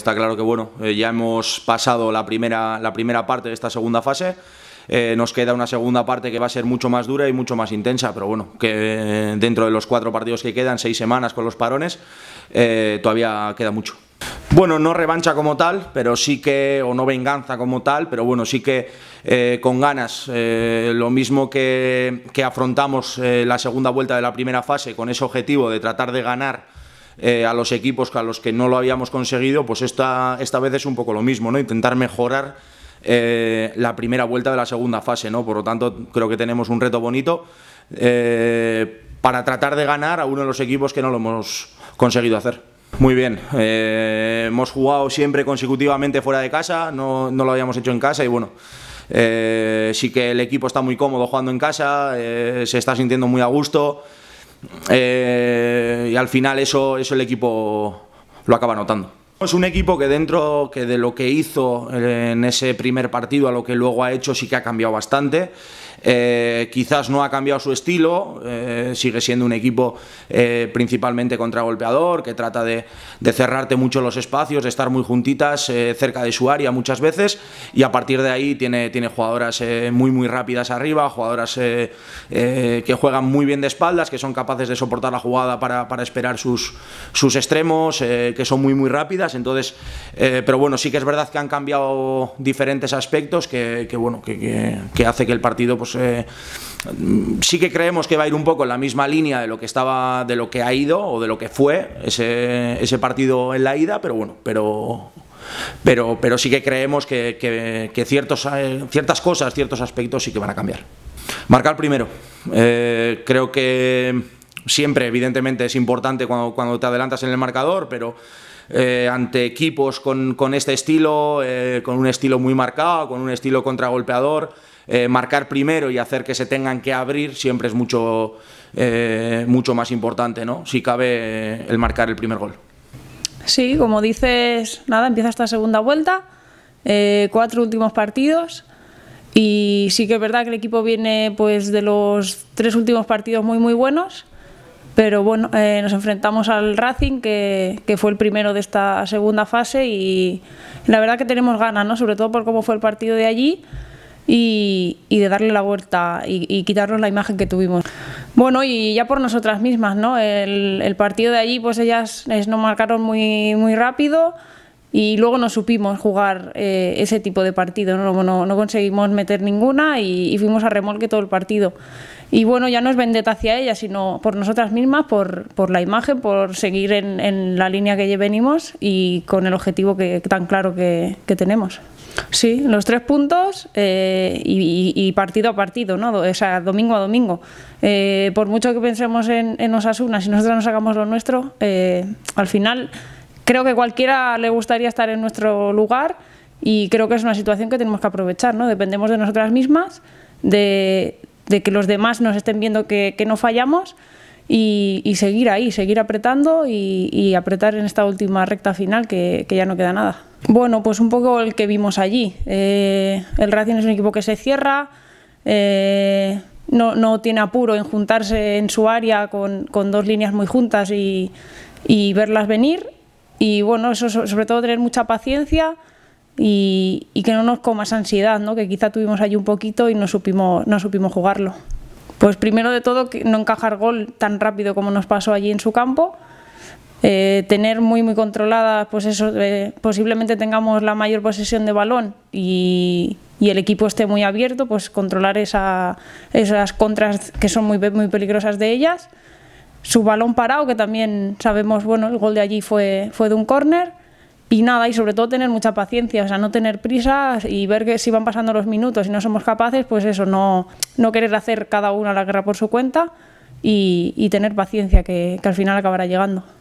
Está claro que bueno, eh, ya hemos pasado la primera, la primera parte de esta segunda fase. Eh, nos queda una segunda parte que va a ser mucho más dura y mucho más intensa, pero bueno, que eh, dentro de los cuatro partidos que quedan, seis semanas con los parones, todavía queda mucho. Bueno, no revancha como tal, pero sí que, o no venganza como tal, pero bueno, sí que con ganas, lo mismo que, afrontamos la segunda vuelta de la primera fase, con ese objetivo de tratar de ganar eh, a los equipos a los que no lo habíamos conseguido, pues esta, esta vez es un poco lo mismo, ¿no? Intentar mejorar eh, la primera vuelta de la segunda fase, ¿no? Por lo tanto, creo que tenemos un reto bonito eh, para tratar de ganar a uno de los equipos que no lo hemos conseguido hacer. Muy bien, hemos jugado siempre consecutivamente fuera de casa, no, no lo habíamos hecho en casa y bueno, sí que el equipo está muy cómodo jugando en casa, se está sintiendo muy a gusto. Eh, y al final eso, el equipo lo acaba notando. Es un equipo que dentro que de lo que hizo eh, en ese primer partido a lo que luego ha hecho sí que ha cambiado bastante. Eh, quizás no ha cambiado su estilo, eh, sigue siendo un equipo eh, principalmente contragolpeador, que trata de, cerrarte mucho los espacios, de estar muy juntitas cerca de su área muchas veces y a partir de ahí tiene, tiene jugadoras muy muy rápidas arriba, jugadoras que juegan muy bien de espaldas, que son capaces de soportar la jugada para, esperar sus, sus extremos, que son muy muy rápidas, entonces, pero bueno, sí que es verdad que han cambiado diferentes aspectos que, bueno, que hace que el partido pues, pues, eh, sí que creemos que va a ir un poco en la misma línea de lo que estaba, de lo que ha ido o de lo que fue ese, partido en la ida, pero bueno, pero pero, pero sí que creemos que, ciertos, eh, ciertas cosas, ciertos aspectos sí que van a cambiar. Marcar primero. Eh, creo que siempre, evidentemente, es importante cuando, te adelantas en el marcador, pero ante equipos con, este estilo, con un estilo muy marcado, con un estilo contragolpeador, eh, marcar primero y hacer que se tengan que abrir siempre es mucho, eh, mucho más importante, ¿no? Si cabe eh, el marcar el primer gol. Sí, como dices, nada, empieza esta segunda vuelta, cuatro últimos partidos. Y sí que es verdad que el equipo viene pues de los tres últimos partidos muy muy buenos, pero bueno, nos enfrentamos al Racing, que, que, fue el primero de esta segunda fase y la verdad que tenemos ganas, ¿no? sobre todo por cómo fue el partido de allí y, de darle la vuelta y, quitarnos la imagen que tuvimos. Bueno, y ya por nosotras mismas, ¿no? El, partido de allí, pues ellas, nos marcaron muy, muy rápido y luego no supimos jugar eh, ese tipo de partido, no, conseguimos meter ninguna y, fuimos a remolque todo el partido. Y bueno, ya no es vendetta hacia ella, sino por nosotras mismas, por, la imagen, por seguir en, la línea que venimos y con el objetivo que, tan claro que, tenemos. Sí, los tres puntos eh, y, partido a partido, ¿no? o sea, domingo a domingo. Eh, por mucho que pensemos en, en Osasuna, si nosotros no sacamos lo nuestro, al final creo que cualquiera le gustaría estar en nuestro lugar y creo que es una situación que tenemos que aprovechar, ¿no? Dependemos de nosotras mismas, de, que los demás nos estén viendo que, no fallamos y, seguir ahí, seguir apretando y, apretar en esta última recta final que, ya no queda nada. Bueno, pues un poco el que vimos allí. Eh, el Racing es un equipo que se cierra, eh, no, tiene apuro en juntarse en su área con, dos líneas muy juntas y, y verlas venir y bueno, eso sobre todo tener mucha paciencia y, que no nos coma ansiedad, ¿no? que quizá tuvimos allí un poquito y no supimos, no supimos jugarlo. Pues primero de todo, no encajar gol tan rápido como nos pasó allí en su campo. Eh, tener muy muy controladas pues eso, eh, posiblemente tengamos la mayor posesión de balón y, el equipo esté muy abierto, pues controlar esas contras que son muy, muy peligrosas de ellas su balón parado, que también sabemos, bueno, el gol de allí fue, fue de un córner. Y nada, y sobre todo tener mucha paciencia, o sea, no tener prisa y ver que si van pasando los minutos y no somos capaces, pues eso, no, no querer hacer cada uno la guerra por su cuenta y, tener paciencia, que al final acabará llegando.